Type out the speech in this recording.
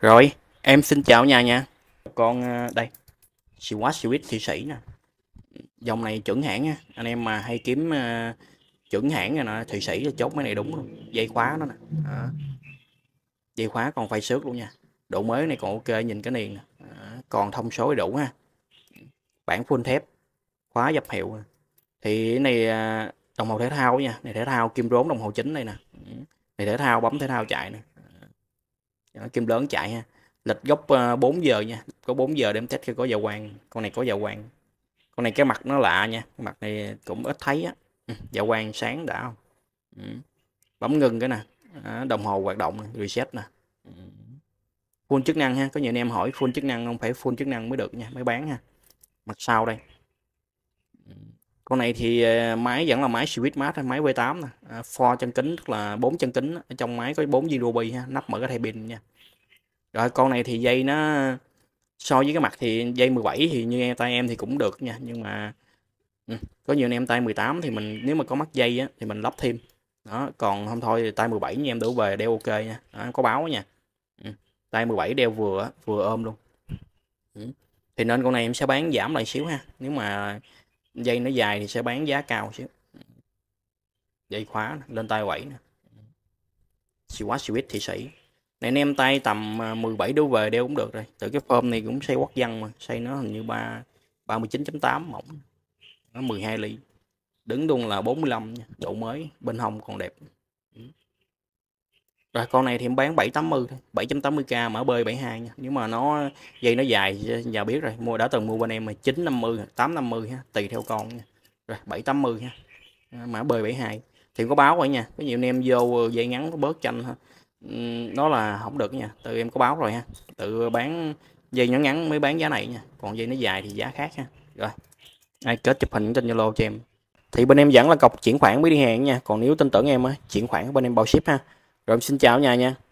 Rồi, em xin chào nhà nha. Con ờ, đây, Siwat Siwit thị sĩ nè. Dòng này chuẩn hãng nha. Anh em mà hay kiếm uh, chuẩn hãng này nè, thị sĩ là chốt mấy này đúng luôn. Dây khóa nó nè. À. Dây khóa còn phay xước luôn nha. Độ mới này còn ok, nhìn cái niền nè. À. Còn thông số đầy đủ ha. Bản full thép, khóa dập hiệu. Thì này ờ, đồng hồ thể thao nha, này thể thao kim rốn đồng hồ chính đây nè. Này thể thao bấm thể thao chạy nè. Đó, kim lớn chạy ha lịch gốc 4 ờ, giờ nha có 4 giờ để em test khi có giờ quang con này có giờ quang con này cái mặt nó lạ nha cái mặt này cũng ít thấy á dạ ừ, quang sáng đã không ừ. bấm ngừng cái nè đồng hồ hoạt động reset nè ừ. full chức năng ha có nhiều anh em hỏi full chức năng không phải full chức năng mới được nha mới bán ha mặt sau đây con này thì à, máy vẫn là máy switch Switchmate máy V8 nè à, for chân kính tức là bốn chân kính ở trong máy có bốn viên ruby ha nắp mở cái thay pin nha rồi con này thì dây nó so với cái mặt thì dây 17 thì như em tay em thì cũng được nha nhưng mà ừ, có nhiều anh em tay 18 thì mình nếu mà có mắt dây á, thì mình lắp thêm đó còn không thôi thì tay 17 như em đủ về đeo ok nha đó, có báo nha ừ. tay 17 đeo vừa vừa ôm luôn ừ, thì nên con này em sẽ bán giảm lại xíu ha nếu mà dây nó dài thì sẽ bán giá cao chứ dây khóa lên tay quẩy nè siêu quá siêu ít thị sĩ này anh em tay tầm 17 à, đô về đeo cũng được rồi từ cái form này cũng xây quốc dân mà xây nó hình như ba 39.8 mỏng nó 12 ly đứng luôn là 45 nha. độ mới bên hông còn đẹp ừ rồi con này thì em bán 780 780k mã B72 nha nếu mà nó dây nó dài nhà biết rồi mua đã từng mua bên em mà 950 850 ha tùy theo con nha rồi 780 ha à, mã B72 thì có báo rồi nha có nhiều anh em vô dây ngắn bớt tranh ha nó là không được nha tự em có báo rồi ha tự bán dây ngắn ngắn mới bán giá này nha còn dây nó dài thì giá khác ha rồi ai kết chụp hình trên zalo cho em thì bên em vẫn là cọc chuyển khoản mới đi hàng nha còn nếu tin tưởng em á chuyển khoản bên em bao ship ha rồi em xin chào nhà nha